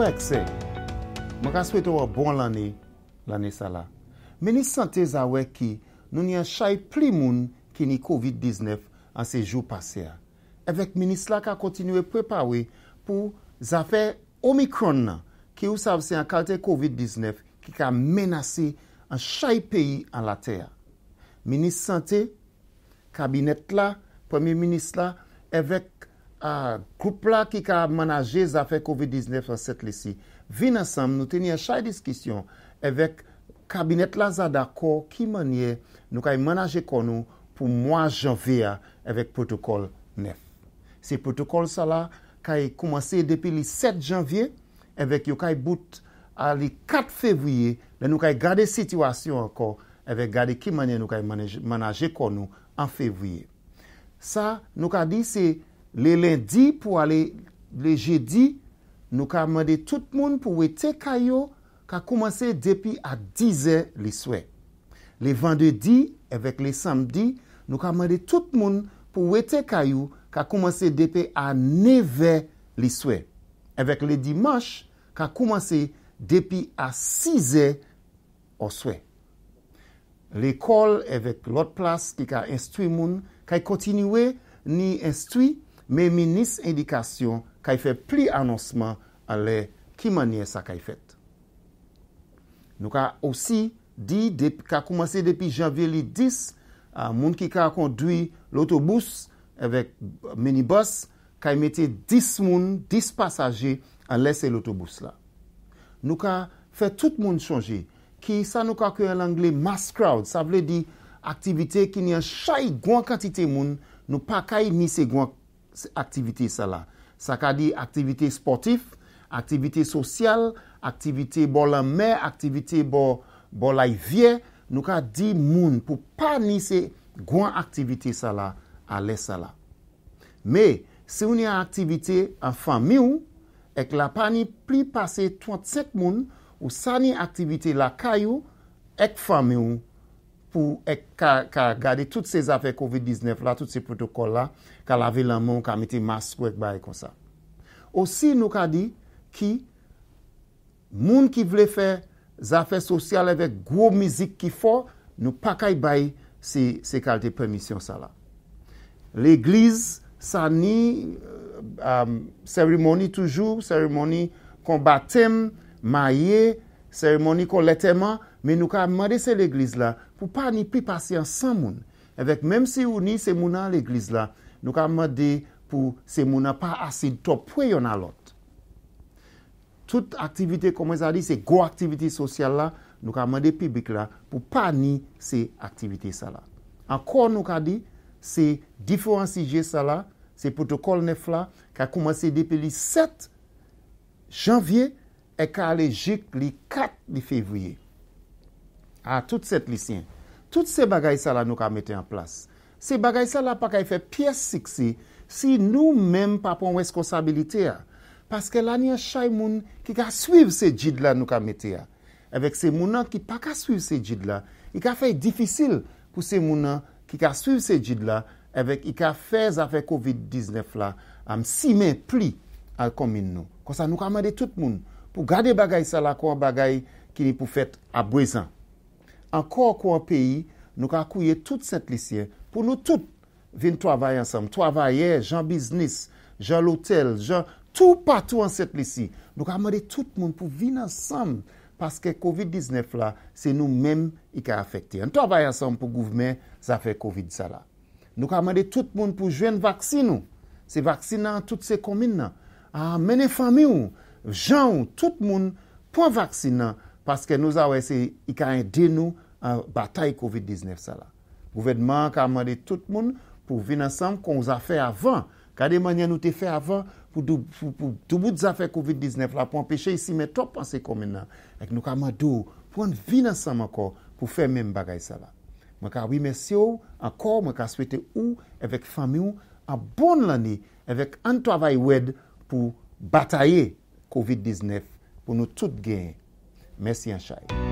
Mwen kwa ekse, mwen kwa sweto wap bon lani, lani sa la. Menis sante za we ki nou ni an chay pli moun ki ni COVID-19 an se jou pase ya. Evek menis la ka kontinuwe prepawe pou zafè Omikron na ki ou savse an kalte COVID-19 ki ka menase an chay peyi an la teya. Menis sante, kabinet la, premi menis la, evek a koup la ki ka manaje zafè COVID-19 an set lisi, vin ansem nou tenye chay diskisyon evek kabinet la zada ko ki manye nou kay manaje konou pou mwa janvye evek protokol nef. Se protokol sa la kay koumanse depi li set janvye evek yo kay bout a li kat fevye le nou kay gade situasyon anko evek gade ki manye nou kay manaje konou an fevye. Sa nou ka di se Le lendi pou ale le jedi, nou ka mande tout moun pou wete kayo ka koumanse depi a dize li swet. Le vande di, evek le samdi, nou ka mande tout moun pou wete kayo ka koumanse depi a neve li swet. Evek le dimash, ka koumanse depi a size o swet. Le kol evek lot plas ki ka instwi moun, kay kontinwe ni instwi. men menis indikasyon kay fè pli anonsman an lè ki manye sa kay fèt. Nou ka osi di, ka koumasè depi janveli 10, moun ki ka kondwi l'otobous evèk menibus, kay metè 10 moun, 10 pasajè an lè se l'otobous la. Nou ka fè tout moun chanjè, ki sa nou ka kwen l'anglè mass crowd, sa vle di aktivite ki ni an chay gwan katite moun, nou pa kay misè gwan aktivite sa la. Sa ka di aktivite sportif, aktivite sosyal, aktivite bo la me, aktivite bo la vie, nou ka di moun pou pa ni se gwan aktivite sa la ale sa la. Me, se ou ni an aktivite an fami ou, ek la pa ni pli pase 37 moun ou sa ni aktivite la kay ou, ek fami ou pou ek ka gade tout se zafè COVID-19 la, tout se protokoll la, ka lave la moun, ka meti maskwek bayi kon sa. Osi nou ka di ki, moun ki vle fè zafè sosyal evèk gwo mizik ki fò, nou pa kay bayi se kalte permisyon sa la. L'Eglise sa ni euh, sèrimoni toujou, sèrimoni kon batem, maye, sèrimoni kon letema, Men nou ka amade se l'Eglise la pou pa ni pipasyen san moun. Evek menm si ou ni se mounan l'Eglise la, nou ka amade pou se mounan pa asin top pou yon alot. Tout aktivite koman sa di se go aktivite sosyal la, nou ka amade pibik la pou pa ni se aktivite sa la. Ankor nou ka di se difwansijye sa la, se protokol nef la, ka koumanse depi li set janvye e ka ale jik li kat li fevyeye. a ah, tout set lisyen. Tout se bagay sa la nou ka mette an plas. Se bagay sa la pa ka e fe piye sik si, si nou men pa pon wes konsabilite a. Paske la ni an chay moun ki ka swiv se jid la nou ka mette a. Ewek se mounan ki pa ka swiv se jid la, i ka fe yi difisil pou se mounan ki ka swiv se jid la, ewek i ka fe zafè COVID-19 la, am si men pli al komin nou. Kwa sa nou ka mande tout moun pou gade bagay sa la kwa bagay ki ni pou fet abwezan. Ankor kon an peyi, nou ka kouye tout set lisye pou nou tout vin tovay ansam. Tovayye, jan biznis, jan lotel, jan tout patou an set lisye. Nou ka amade tout moun pou vin ansam. Paske COVID-19 la, se nou menm i ka afekte. An tovay ansam pou gouvmen, sa fe COVID sa la. Nou ka amade tout moun pou jwen vaksin nou. Se vaksin nan tout se komin nan. A mene fami ou, jan ou, tout moun pou vaksin nan. Paske nou zawese, i ka endenou batay COVID-19 sa la. Gouvedman ka amade tout moun pou vin ansam kon zafè avan. Kade manye nou te fè avan pou dupout zafè COVID-19 la pou anpeche isi men top panse kom enan. Ek nou ka amadou pou an vin ansam akor pou fè men bagay sa la. Mwen ka wimensyo, akor mwen ka swete ou, evek fami ou an bon lani, evek an travay wed pou bataye COVID-19 pou nou tout genye. Merci, Anshay.